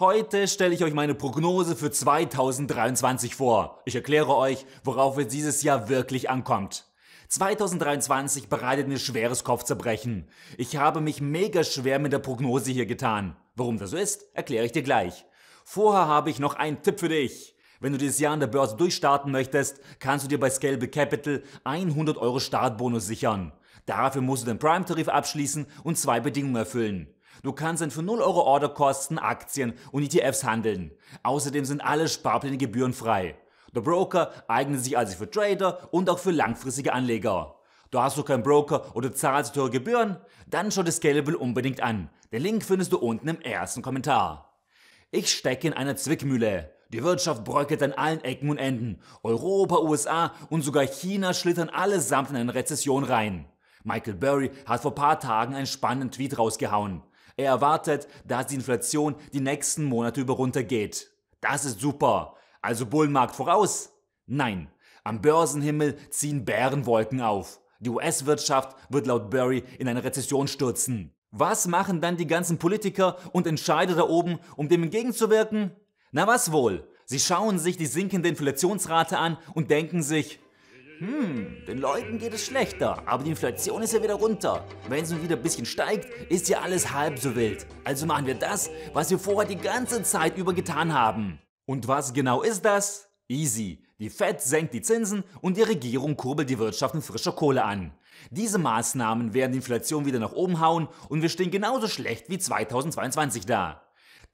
Heute stelle ich euch meine Prognose für 2023 vor. Ich erkläre euch, worauf es dieses Jahr wirklich ankommt. 2023 bereitet mir schweres Kopfzerbrechen. Ich habe mich mega schwer mit der Prognose hier getan. Warum das so ist, erkläre ich dir gleich. Vorher habe ich noch einen Tipp für dich. Wenn du dieses Jahr an der Börse durchstarten möchtest, kannst du dir bei Scalable Capital 100 Euro Startbonus sichern. Dafür musst du den Prime-Tarif abschließen und zwei Bedingungen erfüllen. Du kannst dann für 0 Euro Orderkosten Aktien und ETFs handeln. Außerdem sind alle Sparpläne gebührenfrei. Der Broker eignet sich also für Trader und auch für langfristige Anleger. Du hast doch keinen Broker oder zahlst teure Gebühren? Dann schau dir Scalable unbedingt an. Den Link findest du unten im ersten Kommentar. Ich stecke in einer Zwickmühle. Die Wirtschaft bröckelt an allen Ecken und Enden. Europa, USA und sogar China schlittern allesamt in eine Rezession rein. Michael Burry hat vor paar Tagen einen spannenden Tweet rausgehauen. Er erwartet, dass die Inflation die nächsten Monate über runtergeht. Das ist super. Also Bullenmarkt voraus? Nein. Am Börsenhimmel ziehen Bärenwolken auf. Die US-Wirtschaft wird laut Barry in eine Rezession stürzen. Was machen dann die ganzen Politiker und Entscheider da oben, um dem entgegenzuwirken? Na was wohl? Sie schauen sich die sinkende Inflationsrate an und denken sich, hm, den Leuten geht es schlechter, aber die Inflation ist ja wieder runter. Wenn es nun wieder ein bisschen steigt, ist ja alles halb so wild. Also machen wir das, was wir vorher die ganze Zeit über getan haben. Und was genau ist das? Easy. Die Fed senkt die Zinsen und die Regierung kurbelt die Wirtschaft mit frischer Kohle an. Diese Maßnahmen werden die Inflation wieder nach oben hauen und wir stehen genauso schlecht wie 2022 da.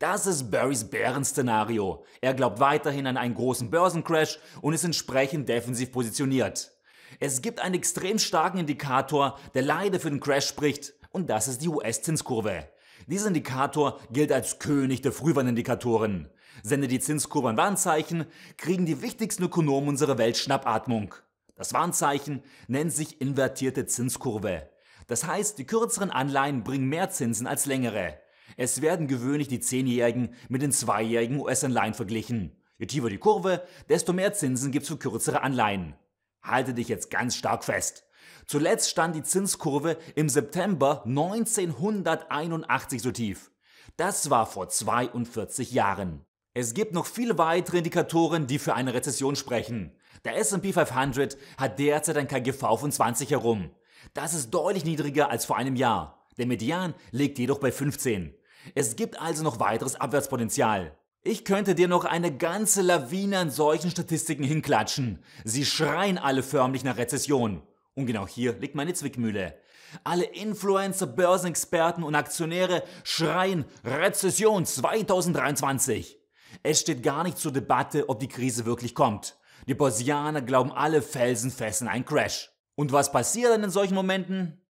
Das ist Barrys Bären-Szenario. Er glaubt weiterhin an einen großen Börsencrash und ist entsprechend defensiv positioniert. Es gibt einen extrem starken Indikator, der leider für den Crash spricht, und das ist die US-Zinskurve. Dieser Indikator gilt als König der Frühwarnindikatoren. Sendet die Zinskurve ein Warnzeichen, kriegen die wichtigsten Ökonomen unserer Welt Schnappatmung. Das Warnzeichen nennt sich invertierte Zinskurve. Das heißt, die kürzeren Anleihen bringen mehr Zinsen als längere. Es werden gewöhnlich die 10-Jährigen mit den 2-Jährigen US-Anleihen verglichen. Je tiefer die Kurve, desto mehr Zinsen gibt es für kürzere Anleihen. Halte dich jetzt ganz stark fest. Zuletzt stand die Zinskurve im September 1981 so tief. Das war vor 42 Jahren. Es gibt noch viele weitere Indikatoren, die für eine Rezession sprechen. Der S&P 500 hat derzeit ein KGV von 20 herum. Das ist deutlich niedriger als vor einem Jahr. Der Median liegt jedoch bei 15. Es gibt also noch weiteres Abwärtspotenzial. Ich könnte dir noch eine ganze Lawine an solchen Statistiken hinklatschen. Sie schreien alle förmlich nach Rezession. Und genau hier liegt meine Zwickmühle. Alle Influencer, Börsenexperten und Aktionäre schreien Rezession 2023. Es steht gar nicht zur Debatte, ob die Krise wirklich kommt. Die Börsianer glauben alle felsenfest in einen Crash. Und was passiert dann in solchen Momenten?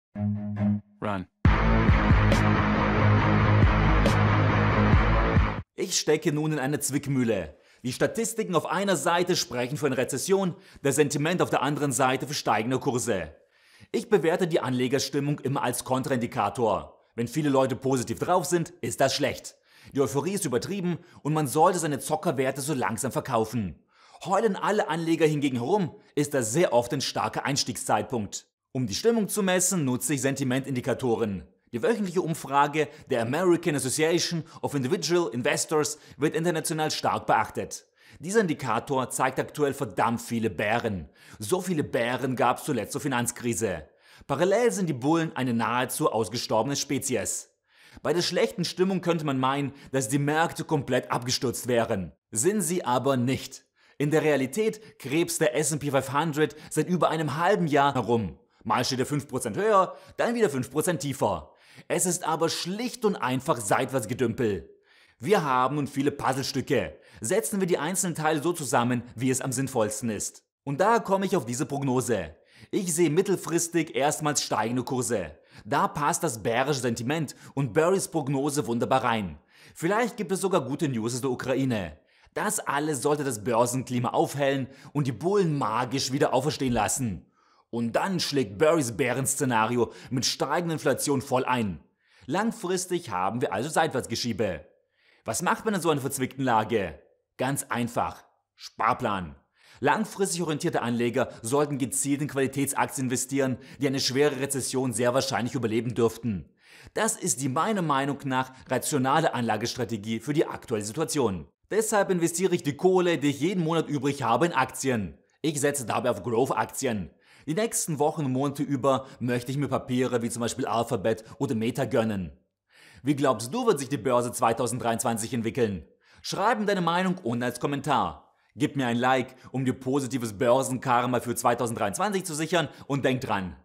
Run. Ich stecke nun in einer Zwickmühle. Die Statistiken auf einer Seite sprechen für eine Rezession, das Sentiment auf der anderen Seite für steigende Kurse. Ich bewerte die Anlegerstimmung immer als Kontraindikator. Wenn viele Leute positiv drauf sind, ist das schlecht. Die Euphorie ist übertrieben und man sollte seine Zockerwerte so langsam verkaufen. Heulen alle Anleger hingegen herum, ist das sehr oft ein starker Einstiegszeitpunkt. Um die Stimmung zu messen, nutze ich Sentimentindikatoren. Die wöchentliche Umfrage der American Association of Individual Investors wird international stark beachtet. Dieser Indikator zeigt aktuell verdammt viele Bären. So viele Bären gab es zuletzt zur Finanzkrise. Parallel sind die Bullen eine nahezu ausgestorbene Spezies. Bei der schlechten Stimmung könnte man meinen, dass die Märkte komplett abgestürzt wären. Sind sie aber nicht. In der Realität krebs der SP 500 seit über einem halben Jahr herum. Mal steht er 5% höher, dann wieder 5% tiefer. Es ist aber schlicht und einfach seitwärts Gedümpel. Wir haben nun viele Puzzlestücke. Setzen wir die einzelnen Teile so zusammen, wie es am sinnvollsten ist. Und da komme ich auf diese Prognose. Ich sehe mittelfristig erstmals steigende Kurse. Da passt das bärische Sentiment und Barrys Prognose wunderbar rein. Vielleicht gibt es sogar gute News aus der Ukraine. Das alles sollte das Börsenklima aufhellen und die Bullen magisch wieder auferstehen lassen. Und dann schlägt Burrys Bärenszenario mit steigender Inflation voll ein. Langfristig haben wir also Seitwärtsgeschiebe. Was macht man in so einer verzwickten Lage? Ganz einfach. Sparplan. Langfristig orientierte Anleger sollten gezielt in Qualitätsaktien investieren, die eine schwere Rezession sehr wahrscheinlich überleben dürften. Das ist die meiner Meinung nach rationale Anlagestrategie für die aktuelle Situation. Deshalb investiere ich die Kohle, die ich jeden Monat übrig habe, in Aktien. Ich setze dabei auf Growth-Aktien. Die nächsten Wochen und Monate über möchte ich mir Papiere wie zum Beispiel Alphabet oder Meta gönnen. Wie glaubst du, wird sich die Börse 2023 entwickeln? Schreiben deine Meinung unten als Kommentar. Gib mir ein Like, um dir positives Börsenkarma für 2023 zu sichern und denk dran,